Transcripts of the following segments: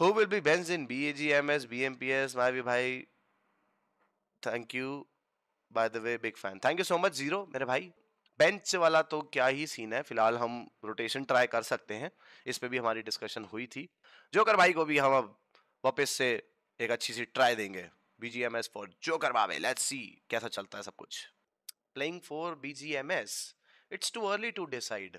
who will be bench in B A G M S B M P S my भी भाई thank you by the way big fan thank you so much zero मेरे भाई bench वाला तो क्या ही scene है फिलहाल हम रोटेशन ट्राई कर सकते हैं इस पर भी हमारी डिस्कशन हुई थी जोकर भाई को भी हम अब वापस से एक अच्छी सी ट्राई देंगे B G M S for joker बाबे लेट्स सी कैसा चलता है सब कुछ playing for B G M S it's too early to decide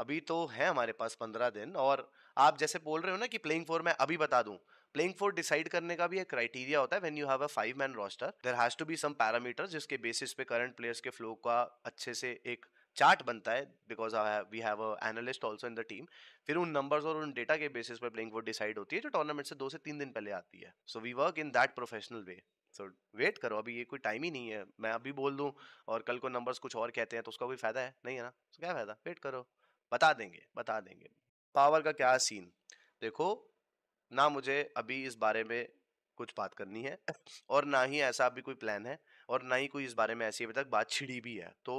अभी तो है हमारे पास पंद्रह दिन और आप जैसे बोल रहे हो ना कि प्लेइंग फोर मैं अभी बता दूं प्लेइंग फोर डिसाइड करने का भी एक क्राइटेरिया होता है when you have a five man roster there has to be some parameter जिसके बेसिस पे करंट प्लेयर्स के फ्लो का अच्छे से एक चार्ट बनता है because we have analyst also in the team फिर उन नंबर्स और उन डेटा के बेसिस पर प्लेइंग फोर डिसाइड होती है जो टूर्नामेंट से दो से तीन दिन पहले आती है so we work in that professional way so wait करो अभी ये कोई टाइम ही नहीं है मैं अभी बोल दूं और कल को नंबर्स कुछ और कहते हैं तो उसका कोई फायदा है नहीं है ना तो क्या फायदा वेट करो बता देंगे बता देंगे पावर का क्या सीन देखो ना मुझे अभी इस बारे में कुछ बात करनी है और ना ही ऐसा अभी कोई प्लान है और ना ही कोई इस बारे में ऐसी अभी तक बात छिड़ी भी है तो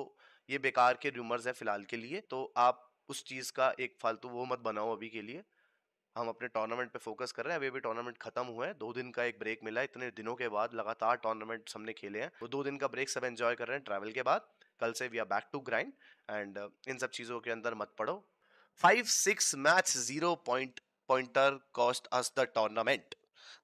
ये बेकार के रूमर्स हैं फिलहाल के लिए तो आप उस चीज़ का एक फालतू वो मत बनाओ अभी के लिए हम अपने टूर्नामेंट पे फोकस कर रहे हैं अभी अभी टूर्नामेंट खत्म हुआ है दो दिन का एक ब्रेक मिला इतने दिनों के बाद लगातार टूर्नामेंट हमने खेले हैं वो दो दिन का ब्रेक सब एंजॉय कर रहे हैं ट्रैवल के बाद कल से we are back to grind and uh, इन सब चीज़ों के अंदर मत पड़ो five six match zero point pointer cost us the tournament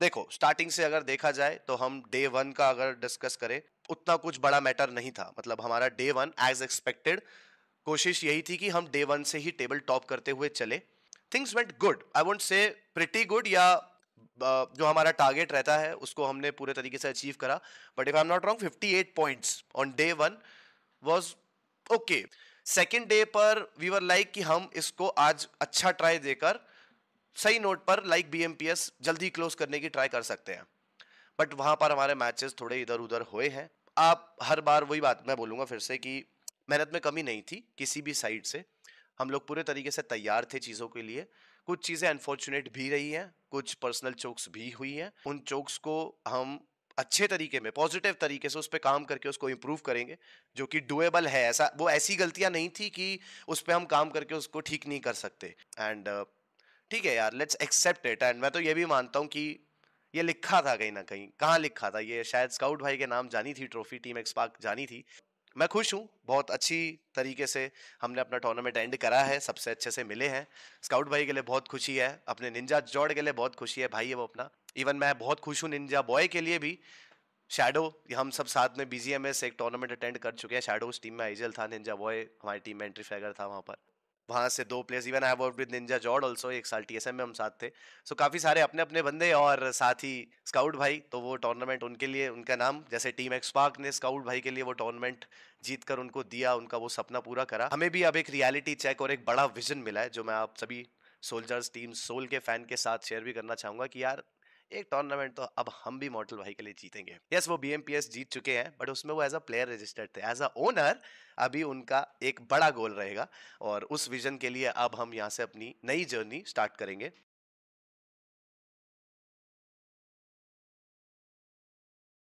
देखो स्टार्टिंग से अगर देखा जाए तो हम डे वन का अगर डिस्कस करें उतना कुछ बड़ा मैटर नहीं था मतलब हमारा डे वन एज एक्सपेक्टेड कोशिश यही थी कि हम डे वन से ही टेबल टॉप करते हुए चले things went good I would say pretty good या uh, जो हमारा टारगेट रहता है उसको हमने पूरे तरीके से अचीव करा but if I am not wrong fifty eight points on day one was okay second day पर वी वर लाइक कि हम इसको आज अच्छा ट्राई देकर सही नोट पर like B M P S जल्दी क्लोज करने की ट्राई कर सकते हैं बट वहां पर हमारे मैचेस थोड़े इधर उधर हुए हैं आप हर बार वही बात मैं बोलूंगा फिर से कि मेहनत में कमी नहीं थी किसी भी साइड से हम लोग पूरे तरीके से तैयार थे चीज़ों के लिए कुछ चीज़ें अनफॉर्चुनेट भी रही हैं कुछ पर्सनल चोक्स भी हुई हैं उन चोक्स को हम अच्छे तरीके में पॉजिटिव तरीके से उस पर काम करके उसको इम्प्रूव करेंगे जो कि डुएबल है ऐसा वो ऐसी गलतियाँ नहीं थी कि उस पर हम काम करके उसको ठीक नहीं कर सकते एंड uh, ठीक है यार लेट्स एक्सेप्ट इट एंड मैं तो ये भी मानता हूँ कि ये लिखा था कहीं ना कहीं कहाँ लिखा था ये शायद स्काउट भाई के नाम जानी थी ट्रॉफी टीम एक्सपार्क जानी थी मैं खुश हूँ बहुत अच्छी तरीके से हमने अपना टूर्नामेंट एंड करा है सबसे अच्छे से मिले हैं स्काउट भाई के लिए बहुत खुशी है अपने निंजा जॉर्ड के लिए बहुत खुशी है भाई है वो अपना इवन मैं बहुत खुश हूँ निंजा बॉय के लिए भी शेडो हम सब साथ में बीजीएमएस एक टूर्नामेंट अटेंड कर चुके हैं शेडो उस टीम में आइजल था निंजा बॉय हमारी टीम में एंट्री फैगर था वहाँ पर वहाँ से दो players even I work with ninja जॉर्ड ऑल्सो एक साल टी में हम साथ थे सो so, काफ़ी सारे अपने अपने बंदे और साथ ही स्काउट भाई तो वो टूर्नामेंट उनके लिए उनका नाम जैसे टीम एक्सपार्क ने स्काउट भाई के लिए वो टूर्नामेंट जीत कर उनको दिया उनका वो सपना पूरा करा हमें भी अब एक रियलिटी चेक और एक बड़ा विजन मिला है जो मैं आप सभी सोल्जर्स टीम सोल के फैन के साथ शेयर भी करना चाहूँगा कि यार एक टूर्नामेंट तो अब हम भी मॉडल भाई के लिए जीतेंगे यस yes, वो बीएमपीएस जीत चुके हैं बट उसमें वो एज अ प्लेयर रजिस्टर्ड थे एज अ ओनर अभी उनका एक बड़ा गोल रहेगा और उस विजन के लिए अब हम यहाँ से अपनी नई जर्नी स्टार्ट करेंगे